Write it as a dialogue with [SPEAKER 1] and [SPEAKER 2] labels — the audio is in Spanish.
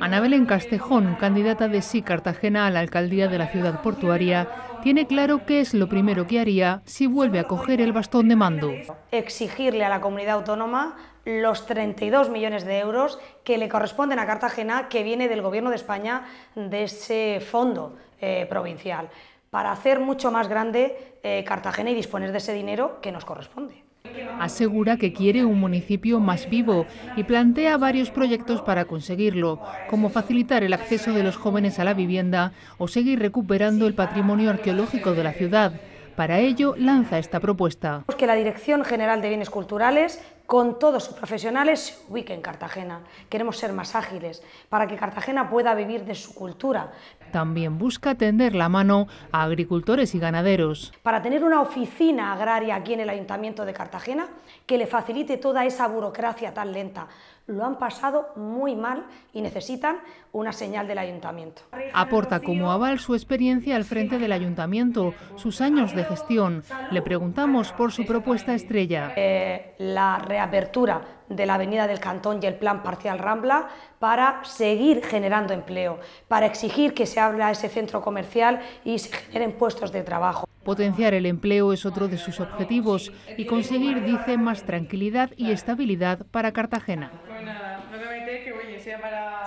[SPEAKER 1] Anabel Belén Castejón, candidata de Sí Cartagena a la alcaldía de la ciudad portuaria, tiene claro qué es lo primero que haría si vuelve a coger el bastón de mando.
[SPEAKER 2] Exigirle a la comunidad autónoma los 32 millones de euros que le corresponden a Cartagena, que viene del Gobierno de España de ese fondo eh, provincial, para hacer mucho más grande eh, Cartagena y disponer de ese dinero que nos corresponde
[SPEAKER 1] asegura que quiere un municipio más vivo y plantea varios proyectos para conseguirlo, como facilitar el acceso de los jóvenes a la vivienda o seguir recuperando el patrimonio arqueológico de la ciudad. Para ello, lanza esta propuesta.
[SPEAKER 2] la Dirección General de Bienes Culturales con todos sus profesionales se en Cartagena. Queremos ser más ágiles para que Cartagena pueda vivir de su cultura.
[SPEAKER 1] También busca tender la mano a agricultores y ganaderos.
[SPEAKER 2] Para tener una oficina agraria aquí en el Ayuntamiento de Cartagena que le facilite toda esa burocracia tan lenta. Lo han pasado muy mal y necesitan una señal del Ayuntamiento.
[SPEAKER 1] Aporta como aval su experiencia al frente del Ayuntamiento, sus años de gestión. Le preguntamos por su propuesta estrella.
[SPEAKER 2] Eh, la apertura de la Avenida del Cantón y el Plan Parcial Rambla para seguir generando empleo, para exigir que se abra ese centro comercial y se generen
[SPEAKER 1] puestos de trabajo. Potenciar el empleo es otro de sus objetivos y conseguir, dice, más tranquilidad y estabilidad para Cartagena. Pues nada, que, oye, sea para...